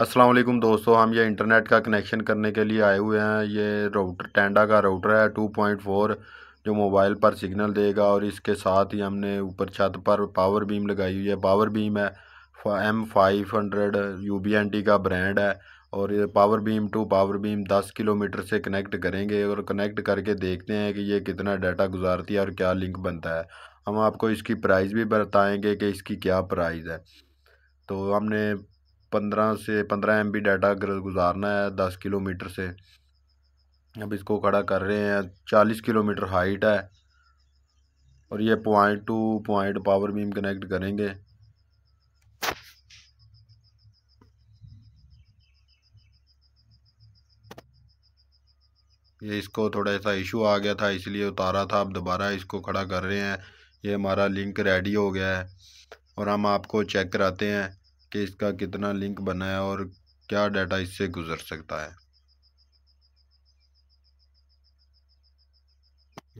अस्सलाम वालेकुम दोस्तों हम ये इंटरनेट का कनेक्शन करने के लिए आए हुए हैं ये राउटर टेंडा का राउटर है टू पॉइंट फोर जो मोबाइल पर सिग्नल देगा और इसके साथ ही हमने ऊपर छत पर पावर बीम लगाई हुई है पावर बीम है M five hundred U B N T का ब्रांड है और ये power beam to power beam दस किलोमीटर से कनेक्ट करेंगे और कनेक्ट करके देखते हैं कि ये कितना डाटा गुजारती है और क्या लिंक बनता है हम आपको इसकी प्राइस भी बताएंगे कि इसकी क्या प्राइस है तो हमने पंद्रह से पंद्रह एम डाटा गुजारना है दस किलोमीटर से अब इसको खड़ा कर रहे हैं चालीस किलोमीटर हाइट है और ये point to point power beam connect करेंगे ये इसको थोड़ा सा इशू आ गया था इसलिए उतारा था अब दोबारा इसको खड़ा कर रहे हैं ये हमारा लिंक रेडी हो गया है और हम आपको चेक कराते हैं कि इसका कितना लिंक बना है और क्या डाटा इससे गुजर सकता है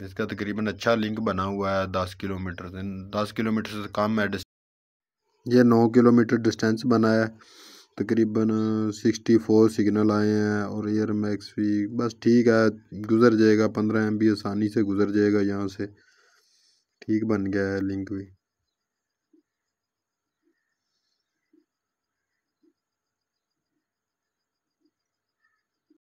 इसका तकरीबन अच्छा लिंक बना हुआ है दस किलोमीटर से दस किलोमीटर से कम है ये नौ किलोमीटर डिस्टेंस बना है तकरीबन सिक्सटी फोर सिग्नल आए हैं और एयर मैक्स भी बस ठीक है गुज़र जाएगा पंद्रह एम आसानी से गुज़र जाएगा यहाँ से ठीक बन गया है लिंक भी